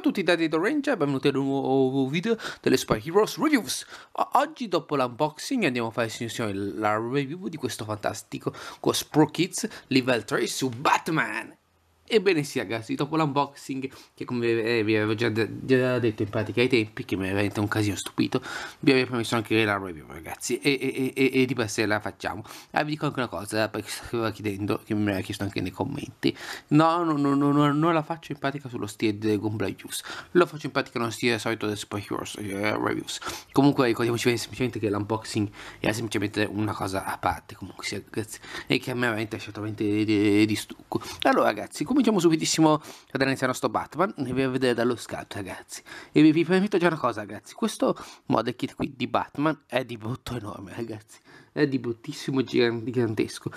Ciao a tutti da Dito Ranger, benvenuti ad un nuovo video delle Spy Heroes Reviews Oggi dopo l'unboxing andiamo a fare signori, la review di questo fantastico con Pro Kids Level 3 su Batman Ebbene sì ragazzi, dopo l'unboxing, che come vi eh, avevo già, già detto in pratica ai tempi, che mi è veramente un casino stupito, vi avevo promesso anche la review ragazzi, e, e, e, e di per sé la facciamo. Ah, vi dico anche una cosa, eh, perché stavo chiedendo, che mi aveva chiesto anche nei commenti, no, no, no, no, no non la faccio in pratica sullo stile del Gunplay Juice, lo faccio in pratica nello stile solito del Super Heroes eh, Reviews. Comunque ricordiamoci semplicemente che l'unboxing era semplicemente una cosa a parte, comunque sì ragazzi, e che a me è veramente assolutamente di, di, di stucco. Allora ragazzi, come cominciamo subitissimo ad analizzare il nostro Batman e vi vedere dallo scalp ragazzi e vi, permetto già una cosa ragazzi questo mod kit qui di Batman è di brutto enorme ragazzi è di bruttissimo gigantesco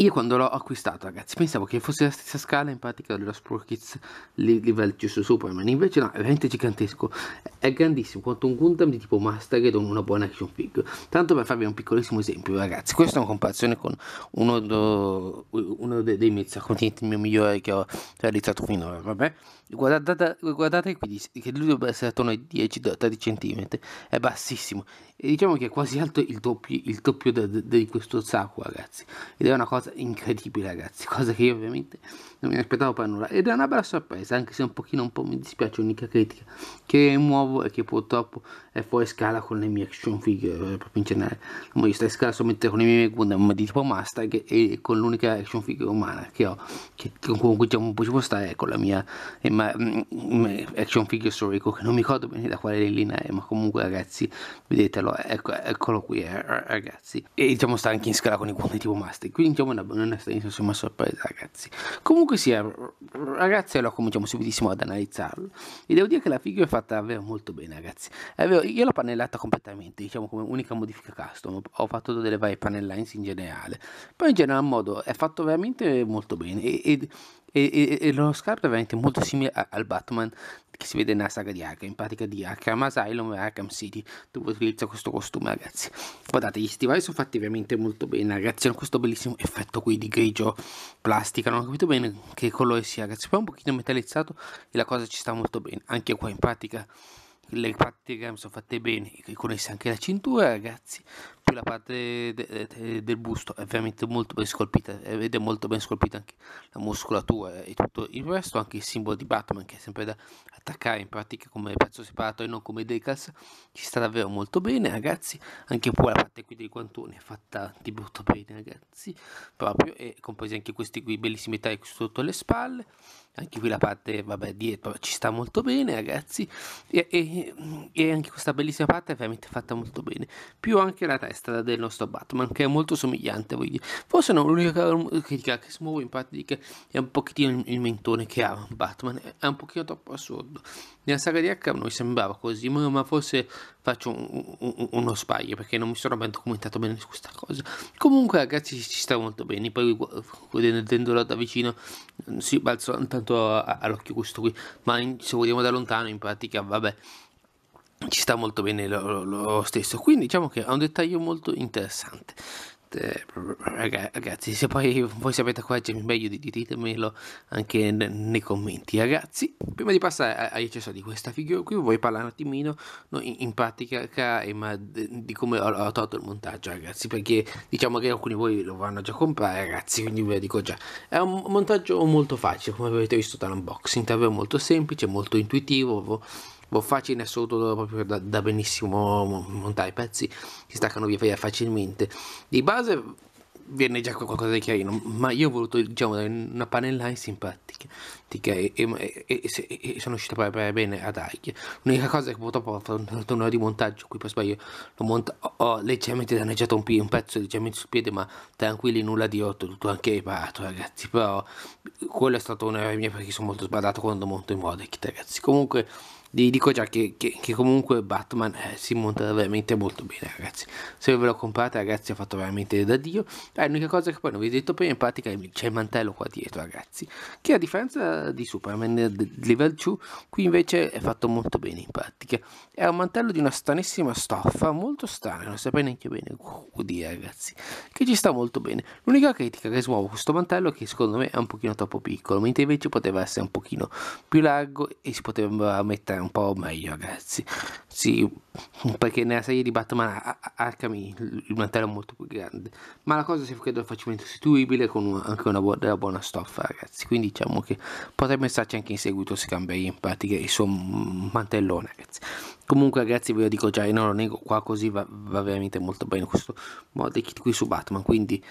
io quando l'ho acquistato, ragazzi, pensavo che fosse la stessa scala in pratica dello Spur Kids Level Juice Superman. Invece no, è veramente gigantesco. È grandissimo, quanto un Gundam di tipo Master o una buona action figure. Tanto per farvi un piccolissimo esempio, ragazzi. Questa è una comparazione con uno, do, uno dei, dei miei saccontenti migliori che ho realizzato finora. Vabbè. Guardate, guardate qui che lui dovrebbe essere attorno ai 10-13 cm. È bassissimo. E diciamo che è quasi alto il doppio, il doppio di questo sacco, ragazzi. Ed è una cosa incredibile ragazzi, cosa che io ovviamente non mi aspettavo per nulla ed è una bella sorpresa anche se un pochino un po' mi dispiace unica critica che muovo e che purtroppo è fuori scala con le mie action figure eh, proprio in generale, non io sto in scala solamente con i miei Gundam di tipo Mustang e con l'unica action figure umana che ho, che, comunque diciamo ci può stare con la mia eh, ma, mh, mm, mm, action figure storico che non mi ricordo bene da quale linea è ma comunque ragazzi vedetelo, ecco, eccolo qui eh, ragazzi e diciamo sta anche in scala con i Gundam di tipo Master. quindi cominciamo una, una storia insomma sorpresa ragazzi comunque sia ragazzi allora cominciamo subitissimo ad analizzarlo e devo dire che la figura è fatta davvero molto bene ragazzi vero, io l'ho pannellata completamente diciamo come unica modifica custom ho fatto delle varie panellines in generale però in general modo è fatto veramente molto bene e, e e, e, e lo scarto è veramente molto simile a, al Batman che si vede nella saga di Arkham, in pratica di Arkham Asylum e Arkham City, dove utilizza questo costume, ragazzi. Guardate, gli stivali sono fatti veramente molto bene, ragazzi. Hanno questo bellissimo effetto qui di grigio plastica. Non ho capito bene che colore sia, ragazzi. Poi è un pochino metallizzato e la cosa ci sta molto bene. Anche qua, in pratica, le parti di Arkham sono fatte bene, riconosce anche la cintura, ragazzi più la parte de, de, del busto è veramente molto ben scolpita ed è molto ben scolpita anche la muscolatura e tutto il resto, anche il simbolo di Batman che è sempre da attaccare in pratica come pezzo separato e non come decals, ci sta davvero molto bene ragazzi, anche poi la parte qui dei guantoni è fatta di brutto bene ragazzi, proprio e compresi anche questi qui bellissimi tagli sotto le spalle anche qui la parte vabbè dietro ci sta molto bene ragazzi e, e, e anche questa bellissima parte è veramente fatta molto bene più anche la testa destra del nostro Batman, che è molto somigliante. Forse non l'unica critica che si muove infatti che è un pochettino il mentone che ha Batman, è un pochino troppo assurdo. Nella saga di Arkham non sembrava così, ma, forse faccio un, un, uno sbaglio perché non mi sono ben documentato bene su questa cosa. Comunque ragazzi ci sta molto bene, poi vedendolo da vicino si balzò intanto all'occhio questo qui, ma in, se vogliamo da lontano in pratica vabbè ci sta molto bene lo, lo stesso. Quindi diciamo che ha un dettaglio molto interessante. ragazzi, se poi voi sapete correggermi meglio, ditemelo anche nei commenti. Ragazzi, prima di passare agli accessori di questa figura qui, voglio parlare un attimino no, in, in, pratica ma di come ho, ho, tolto il montaggio, ragazzi, perché diciamo che alcuni di voi lo vanno già a comprare, ragazzi, quindi ve lo dico già. È un montaggio molto facile, come avete visto dall'unboxing, davvero molto semplice, molto intuitivo Boffaci ne è assoluto proprio da, da benissimo montare i pezzi, si staccano via facilmente. Di base viene già qualcosa di chiarino, ma io ho voluto diciamo una panellina simpatica e, e, e, e, sono uscito a preparare bene ad Aighe. L'unica cosa è che purtroppo ho fatto un'ora di montaggio, qui per sbaglio monta- ho leggermente danneggiato un, pie, un, pezzo leggermente sul piede, ma tranquilli nulla di rotto, tutto anche riparato ragazzi, però quello è stato un'errore mia perché sono molto sbadato quando monto in Modec ragazzi. Comunque vi dico già che, che, che comunque Batman eh, si monta veramente molto bene ragazzi se ve lo comprate ragazzi ha fatto veramente da dio eh, l'unica cosa che poi non vi ho detto prima in pratica c'è il mantello qua dietro ragazzi che a differenza di Superman eh, level 2 qui invece è fatto molto bene in pratica è un mantello di una stranissima stoffa molto strana non saprei neanche bene dire ragazzi che ci sta molto bene l'unica critica che smuovo questo mantello è che secondo me è un pochino troppo piccolo mentre invece poteva essere un pochino più largo e si poteva mettere un po' meglio, ragazzi. Sì, perché nella serie di Batman Arkham il mantello è molto più grande. Ma la cosa si credo facilmente sostituibile con una, anche una buona, della buona stoffa, ragazzi. Quindi diciamo che potrebbe esserci anche in seguito se cambia in pratica il suo mantellone, ragazzi. Comunque, ragazzi, ve lo dico già, e non lo nego qua così va, va veramente molto bene questo mod kit qui su Batman. Quindi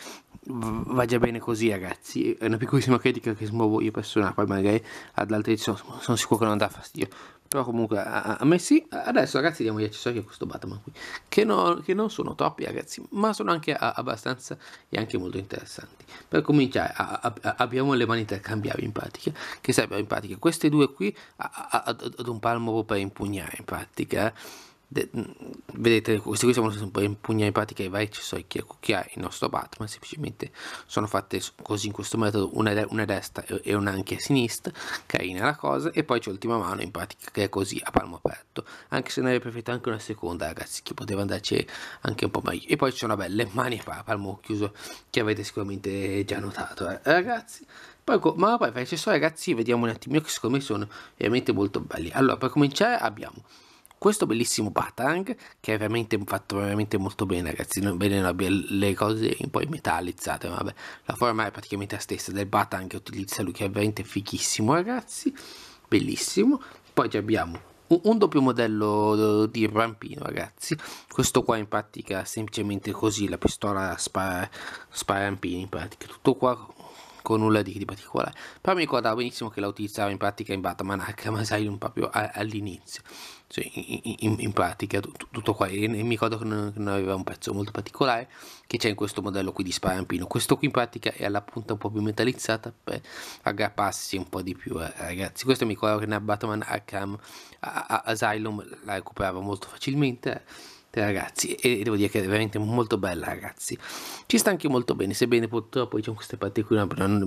va già bene così, ragazzi. È una piccolissima critica che smuovo io personale, poi magari ad altri sono, sono sicuro che non dà fastidio. Però comunque a, a me sì. Adesso ragazzi diamo gli accessori a questo Batman qui. Che, no, che non sono troppi ragazzi, ma sono anche a, abbastanza e anche molto interessanti. Per cominciare a, abbiamo le mani intercambiabili in pratica. Che sarebbero in pratica queste due qui ad un palmo per impugnare in pratica. Eh De, mm, vedete, queste qui sono un po' in pugna in pratica i vari accessori che, che ha il nostro Batman, semplicemente sono fatte così in questo metodo, una, una destra e una anche a sinistra, carina la cosa, e poi c'è l'ultima mano in pratica che è così a palmo aperto, anche se ne avrei preferito anche una seconda ragazzi, che poteva andarci anche un po' meglio, e poi ci sono belle mani a palmo chiuso che avete sicuramente già notato, eh. ragazzi, poi, ma poi per accessori ragazzi vediamo un attimo che secondo me sono veramente molto belli. Allora, per cominciare abbiamo questo bellissimo Batang che è veramente fatto veramente molto bene ragazzi non bene non abbia le cose un po' metallizzate ma vabbè la forma è praticamente la stessa del Batang che utilizza lui che è veramente fighissimo ragazzi bellissimo poi abbiamo un, doppio modello di rampino ragazzi questo qua in pratica semplicemente così la pistola spara, spara rampini in pratica tutto qua ecco, nulla di, di particolare. Però mi ricordavo benissimo che la utilizzava in pratica in Batman Arkham Asylum proprio all'inizio, cioè in, in, in pratica tutto, tutto qua. E mi ricordo che non, che non, aveva un pezzo molto particolare che c'è in questo modello qui di Sparampino. Questo qui in pratica è alla punta un po' più metallizzata per aggrapparsi un po' di più, eh, ragazzi. Questo mi ricordo che nella Batman Arkham a, a, Asylum la recuperava molto facilmente. Eh ragazzi e devo dire che è veramente molto bella ragazzi ci sta anche molto bene sebbene purtroppo poi diciamo, c'è queste parti qui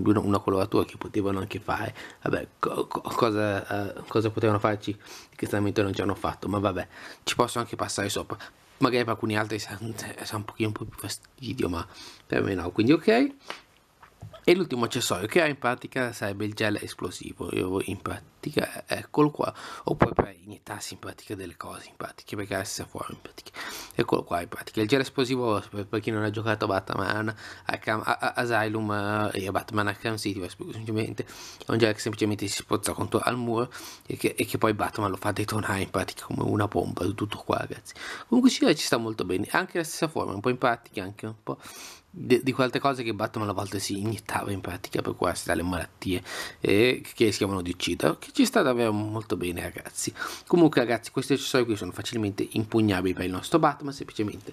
una, una coloratura che potevano anche fare vabbè co cosa, uh, cosa, potevano farci che stranamente non ci hanno fatto ma vabbè ci posso anche passare sopra magari per alcuni altri eh, sa un pochino un po' più fastidio ma per me no quindi ok e l'ultimo accessorio che ha in pratica sarebbe il gel esplosivo io in pratica simpatica, eccolo qua, oppure per in simpatica delle cose simpatiche, perché adesso è fuori simpatiche, eccolo qua in pratica, il giro esplosivo per chi non ha giocato a Batman Arkham, Asylum e eh, Batman Arkham City, semplicemente è un giro che semplicemente si spozza contro al muro e che, e che poi Batman lo fa detonare in pratica come una bomba, tutto qua ragazzi, comunque ci, ci sta molto bene, anche la stessa forma, un po' in pratica, anche un po' di, di quelle cose che Batman a volte si iniettava in pratica per curarsi dalle malattie eh, che si chiamano di uccidere, ok? ci sta davvero molto bene ragazzi comunque ragazzi questi accessori qui sono facilmente impugnabili per il nostro Batman semplicemente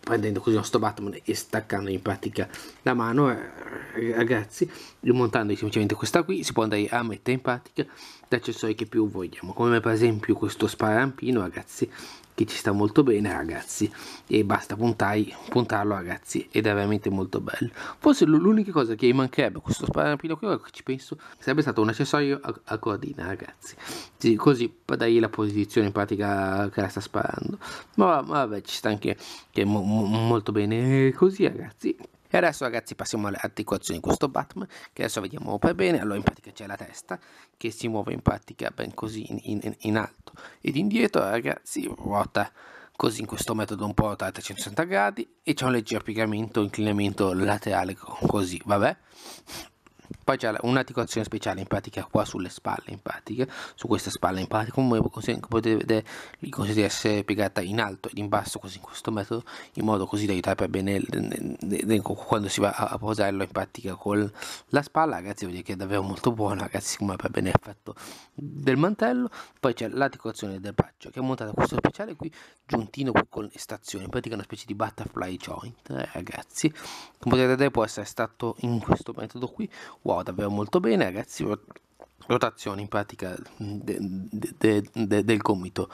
prendendo così il nostro Batman e staccando in pratica la mano eh, ragazzi montando semplicemente questa qui si può andare a mettere in pratica gli accessori che più vogliamo come per esempio questo sparampino ragazzi che ci sta molto bene ragazzi e basta puntai, puntarlo ragazzi ed è veramente molto bello forse l'unica cosa che mi mancherebbe questo sparapido qui ci penso sarebbe stato un accessorio a, a cordina ragazzi sì, così per dargli la posizione in pratica che la sta sparando ma, ma vabbè ci sta anche che è mo, mo, molto bene così ragazzi e adesso ragazzi passiamo alle articolazioni di questo Batman, che adesso vediamo per bene. Allora in pratica c'è la testa che si muove in pratica ben così in, in, in alto ed indietro, ragazzi, ruota così in questo metodo un po' a 360 gradi e c'è un leggero piegamento, inclinamento laterale così, vabbè poi c'è un'articolazione speciale in pratica qua sulle spalle in pratica su questa spalla in pratica come potete vedere consiglia essere piegata in alto ed in basso così in questo metodo in modo così da aiutare per bene quando si va a posarlo in pratica con la spalla ragazzi vedete che è davvero molto buona ragazzi come per bene effetto del mantello poi c'è l'articolazione del braccio che è montata questo speciale qui giuntino qui con estrazione in pratica una specie di butterfly joint eh, ragazzi come potete vedere può essere stato in questo metodo qui wow, ruota va molto bene ragazzi rotazione in pratica de, de, de, del gomito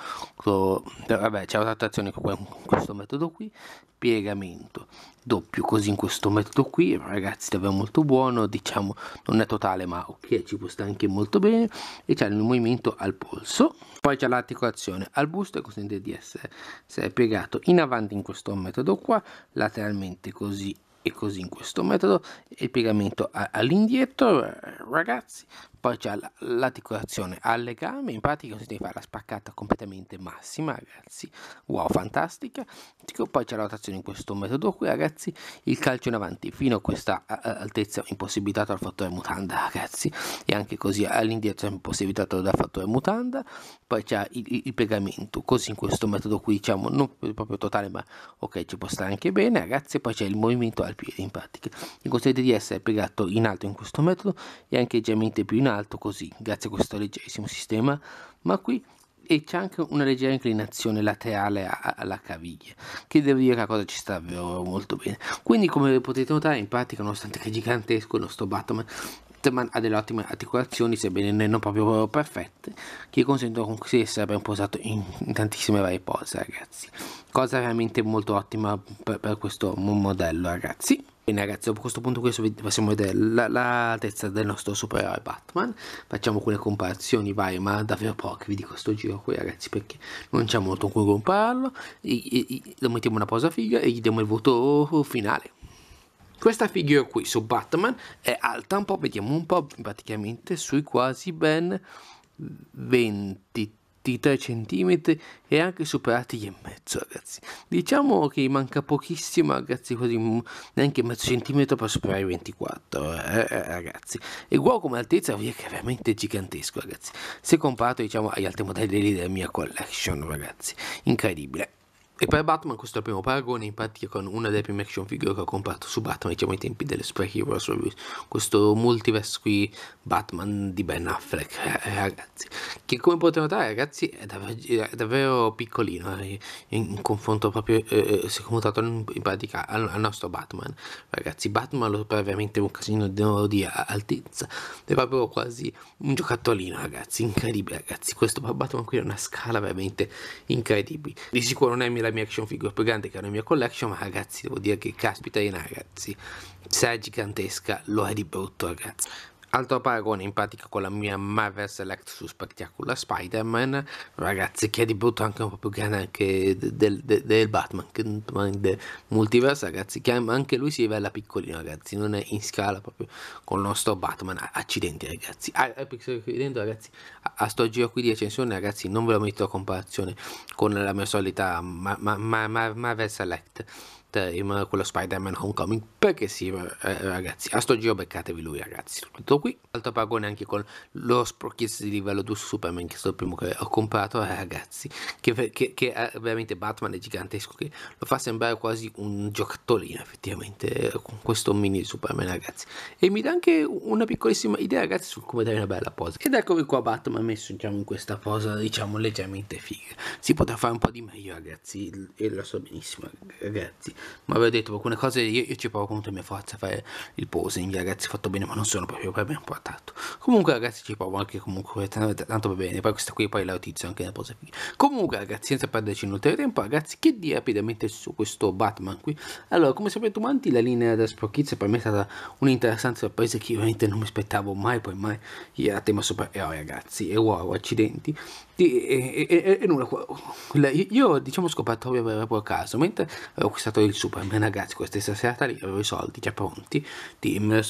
vabbè c'è la rotazione con questo metodo qui piegamento doppio così in questo metodo qui ragazzi davvero molto buono diciamo non è totale ma ok ci può stare anche molto bene e c'è il movimento al polso poi c'è l'articolazione al busto e consente di essere, essere piegato in avanti in questo metodo qua lateralmente così e così in questo metodo il piegamento all'indietro eh, ragazzi poi c'è l'articolazione al legame, in pratica si deve fare la spaccata completamente massima, ragazzi. Wow, fantastica. Poi c'è la rotazione in questo metodo qui, ragazzi. Il calcio in avanti fino a questa altezza impossibilitata dal fattore mutanda, ragazzi. E anche così all'indietro è impossibilitato dal fattore mutanda. Poi c'è il, il piegamento, così in questo metodo qui, diciamo, non proprio totale, ma ok, ci può stare anche bene, ragazzi. Poi c'è il movimento al piede, in pratica. Mi consente di essere piegato in alto in questo metodo e anche leggermente più in alto alto così, grazie a questo leggerissimo sistema, ma qui e c'è anche una leggera inclinazione laterale alla caviglia che devo dire che la cosa ci sta davvero molto bene quindi come potete notare in pratica nonostante che è gigantesco il nostro Batman ha delle ottime articolazioni sebbene non proprio perfette che consentono comunque di essere ben posato in, tantissime varie pose ragazzi cosa veramente molto ottima per, per questo modello ragazzi Bene ragazzi, dopo questo punto qui possiamo vedere l'altezza la del nostro supereroe Batman. Facciamo alcune comparazioni varie, ma davvero poche, vi dico sto giro qui ragazzi, perché non c'è molto con cui compararlo. lo mettiamo una posa figa e gli diamo il voto finale. Questa figura qui su Batman è alta un po', vediamo un po', praticamente sui quasi ben 20 i 3 cm e anche superati gli e mezzo ragazzi diciamo che manca pochissimo ragazzi quasi neanche mezzo centimetro per superare i 24 eh, eh, eh, ragazzi e wow come altezza è veramente gigantesco ragazzi se comparato diciamo agli altri modelli della mia collection ragazzi incredibile e per Batman questo è il primo paragone, infatti con una delle prime action figure che ho comprato su Batman, diciamo ai tempi delle Superheroes Reviews, questo multiverse qui Batman di Ben Affleck, eh, eh, ragazzi, che come potete notare ragazzi è davvero, è davvero piccolino, eh, in, in, confronto proprio, eh, eh si è in, in pratica al, al, nostro Batman, ragazzi, Batman lo è veramente un casino di, altezza, è proprio quasi un giocattolino ragazzi, incredibile ragazzi, questo Batman qui è una scala veramente incredibile, di sicuro non è Milano la mia action figure più grande che era la mia collection, ma ragazzi devo dire che caspita in ragazzi, se è gigantesca lo è di brutto ragazzi. Altro paragone in pratica con la mia Marvel Select su Spectacular Spider-Man, ragazzi che è di brutto anche un po' più grande anche del, del, del Batman, del multiverso ragazzi, che anche lui si rivela piccolino ragazzi, non è in scala proprio con il nostro Batman, accidenti ragazzi, ah, qui eh, ragazzi, a, a, sto giro qui di recensione ragazzi non ve lo metto a comparazione con la mia solita ma, ma, ma, Marvel Select in quello Spider-Man Homecoming perché sì eh, ragazzi a sto giro beccatevi lui ragazzi tutto qui altro paragone anche con lo sporchizzo di livello 2 su Superman che sto stato primo che ho comprato eh, ragazzi che, che, che veramente Batman è gigantesco che lo fa sembrare quasi un giocattolino effettivamente con questo mini Superman ragazzi e mi dà anche una piccolissima idea ragazzi su come dare una bella posa ed eccovi qua Batman messo diciamo in questa posa diciamo leggermente figa si potrà fare un po' di meglio ragazzi e lo so benissimo ragazzi ma avevo detto alcune cose io, io ci provo con tutta mia forza a fare il posing ragazzi fatto bene ma non sono proprio per me importato comunque ragazzi ci provo anche comunque tanto va bene poi questa qui poi la notizia anche una posa figlia comunque ragazzi senza perderci in inoltre tempo ragazzi che dire rapidamente su questo Batman qui allora come sapete amanti la linea da Spro per me è stata un'interessante sorpresa che io veramente non mi aspettavo mai poi mai io era tema super supereroi oh, ragazzi e wow accidenti e, nulla, io diciamo ho scoperto proprio avevo a caso, mentre avevo acquistato il Superman, ragazzi, questa stessa serata lì avevo i soldi già pronti, di,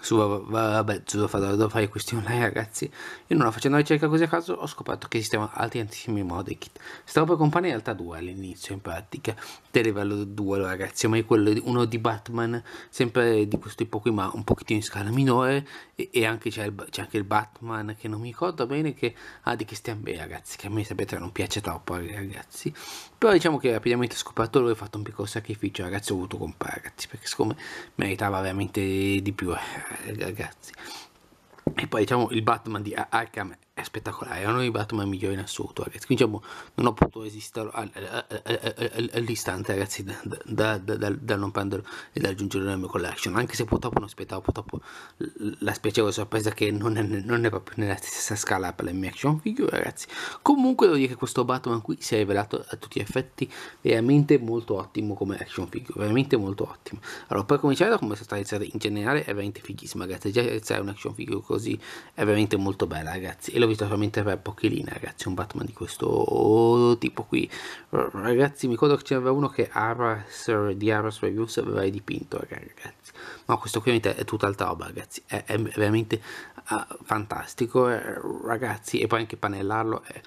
su, vabbè, devo fare, devo fare questi online ragazzi, e nulla, facendo una ricerca così a caso ho scoperto che esistevano altri tantissimi modi kit, stavo per comprare in realtà due all'inizio in pratica, del livello 2 ragazzi, ma è quello, uno di Batman, sempre di questo tipo qui, ma un pochettino in scala minore, e, e anche c'è, il, c'è anche il Batman che non mi ricordo bene che ha ah, di che stiamo bene ragazzi, che a me sapete non piace troppo ai eh, ragazzi, però diciamo che rapidamente ho scoperto lui, ho fatto un piccolo sacrificio ragazzi, ho voluto comprare ragazzi, perché siccome meritava veramente di più eh, ragazzi. E poi diciamo il Batman di Arkham è spettacolare, uno dei Batman migliori in assoluto, ragazzi. Quindi diciamo, non ho potuto resistere all'istante, ragazzi, da, da, da, da, non prenderlo e da aggiungerlo nella mia collection, anche se purtroppo non aspettavo purtroppo la spiacevole sorpresa che non è, non è, proprio nella stessa scala per le mie action figure, ragazzi. Comunque devo dire che questo Batman qui si è rivelato a tutti gli effetti veramente molto ottimo come action figure, veramente molto ottimo. Allora, per cominciare da come è stata realizzata in generale è veramente fighissimo, ragazzi. Già realizzare un action figure così è veramente molto bella, ragazzi. E lo visto solamente per pochi lì, ragazzi, un Batman di questo tipo qui. Ragazzi, mi ricordo che c'era uno che Aras, di Aras Reviews aveva dipinto, ragazzi. Ma no, questo qui ovviamente è tutt'altra roba, ragazzi. È, è veramente uh, fantastico, eh, ragazzi. E poi anche pannellarlo è, eh,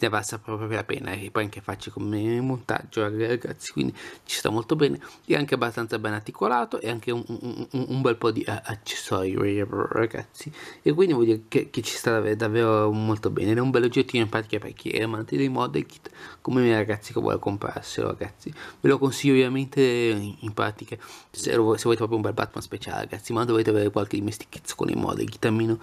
ne basta proprio la pena e poi anche faccio come montaggio ragazzi quindi ci sta molto bene è anche abbastanza ben articolato e anche un, un, un bel po' di eh, accessori ragazzi e quindi vuol dire che, che ci sta davvero, davvero, molto bene è un bel oggettino in pratica per chi è amante dei mod e kit come me ragazzi che vuole comprarselo ragazzi ve lo consiglio ovviamente in pratica se, se volete proprio un bel Batman speciale ragazzi ma dovete avere qualche dimestichezza con i mod kit almeno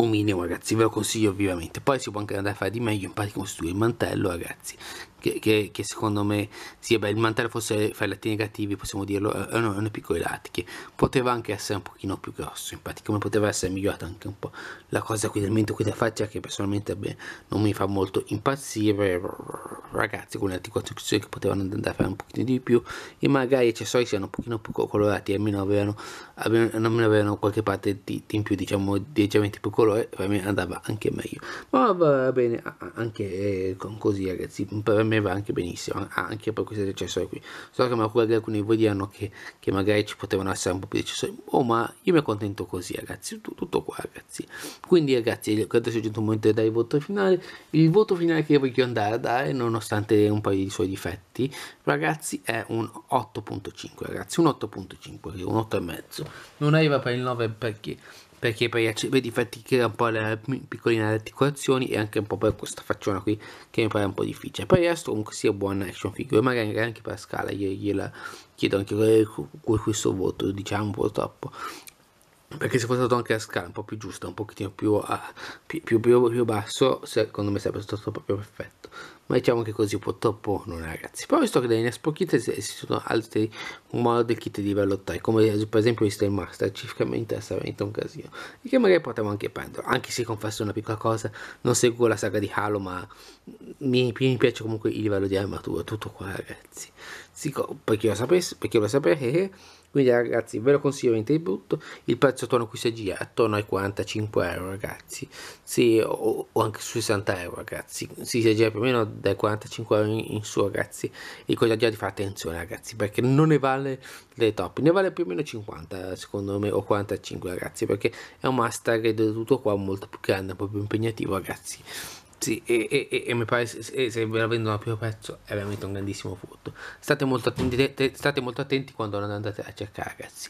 o minimo ragazzi ve lo consiglio vivamente poi si può anche andare a fare di meglio in parte costruire il mantello ragazzi che, che, che, secondo me, sì, beh, il mantello fosse fra i latini cattivi, possiamo dirlo, erano, erano piccoli lattiche, poteva anche essere un pochino più grosso, infatti come poteva essere migliorata anche un po' la cosa qui del mento, qui della faccia, che personalmente beh, non mi fa molto impazzire, ragazzi, con le articolazioni che potevano andare a fare un pochino di più, e magari i accessori siano un pochino più colorati, almeno avevano, almeno avevano qualche parte di, di in più, diciamo, leggermente più colore, per me andava anche meglio, ma va bene, anche eh, così ragazzi, per me va anche benissimo, ah, anche per questi accessori qui. So che magari alcuni di voi diranno che, che, magari ci potevano essere un po' più di accessori, oh ma io mi accontento così ragazzi, tutto, tutto qua ragazzi. Quindi ragazzi, adesso è giunto il momento di dare il voto finale, il voto finale che voglio andare a dare, nonostante un paio di suoi difetti, ragazzi è un 8.5 ragazzi, un 8.5, un 8,5, non arriva per il 9 perché perché poi vedi fatica un po' le piccoline articolazioni e anche un po' per questa facciona qui che mi pare un po' difficile poi il resto comunque sia buona action figure magari anche per scala gliela chiedo anche eh, questo voto diciamo purtroppo perché se fosse stato anche a scala un po' più giusta, un pochettino più, a, più, più, più, basso, secondo me sarebbe stato proprio perfetto. Ma diciamo che così purtroppo non è ragazzi. Poi visto che da Inespo Kit esistono altri modi kit di livello 3, come per esempio il Style Master, ci fica interessa veramente un casino. E che magari potremmo anche prendere. Anche se confesso una piccola cosa, non seguo la saga di Halo, ma mi, mi piace comunque il livello di armatura, tutto qua ragazzi per chi lo sapesse, per chi lo sapesse eh, eh. quindi ragazzi ve lo consiglio veramente brutto il prezzo attorno a cui si aggira attorno ai 45 euro ragazzi sì, o, o, anche sui 60 euro ragazzi si, si aggira più o meno dai 45 euro in, in su ragazzi e cosa già di fare attenzione ragazzi perché non ne vale le top ne vale più o meno 50 secondo me o 45 ragazzi perché è un master che è tutto qua molto più grande proprio impegnativo ragazzi sì, e, e, e, mi pare se, se ve la vendono a primo prezzo è veramente un grandissimo furto. State molto attenti, state molto attenti quando andate a cercare, ragazzi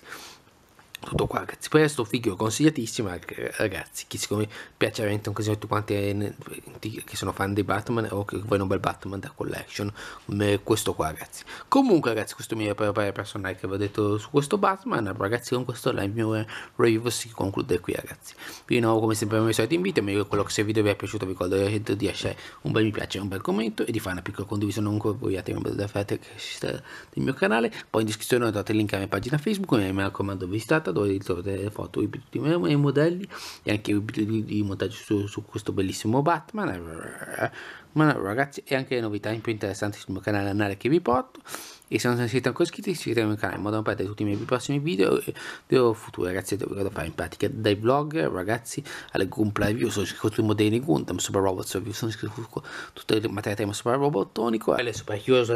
tutto qua ragazzi poi questo figlio consigliatissimo ragazzi chi siccome piace veramente un casino tutti quanti eh, che sono fan dei Batman o che vogliono un bel Batman da collection come questo qua ragazzi comunque ragazzi questo è il mio personale che vi ho detto su questo Batman ragazzi con questo il mio review si conclude qui ragazzi vi nuovo come sempre come solito invito mi quello che se il video vi è piaciuto vi ricordo di lasciare un bel mi piace un bel commento e di fare una piccola condivisione comunque vogliate un bel da fate del mio canale poi in descrizione trovate il link alla mia pagina Facebook mi raccomando visitate carta dove trovate le foto, i tutti i modelli e anche i video di montaggio su, su, questo bellissimo Batman. Ma ragazzi, e anche le novità più interessanti sul mio canale anale che vi porto e se non siete ancora iscritti iscrivetevi al canale in modo da non perdere tutti i miei prossimi video video futuri ragazzi dove vado a fare in pratica dai vlog ragazzi alle Gunpla view sono tutti i modelli Gundam Super robot sono sono sicuro tutte le materie tema super robotonico e le super heroes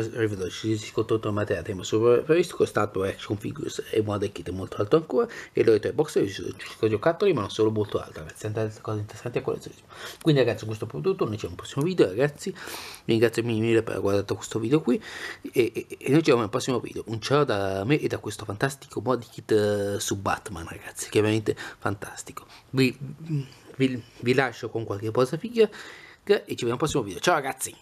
ci sono sicuro tutto il materia tema super realistico stato action figures e model kit molto alto ancora e lo ai box sono giocattoli ma non solo molto alto ragazzi tante cose interessanti a collezionismo quindi ragazzi questo è tutto noi ci vediamo al prossimo video ragazzi vi ringrazio mille per aver guardato questo video qui e, e, e ci vediamo al prossimo video un ciao da me e da questo fantastico body kit eh, su Batman ragazzi che è veramente fantastico vi, vi, vi lascio con qualche cosa figa e ci vediamo al prossimo video ciao ragazzi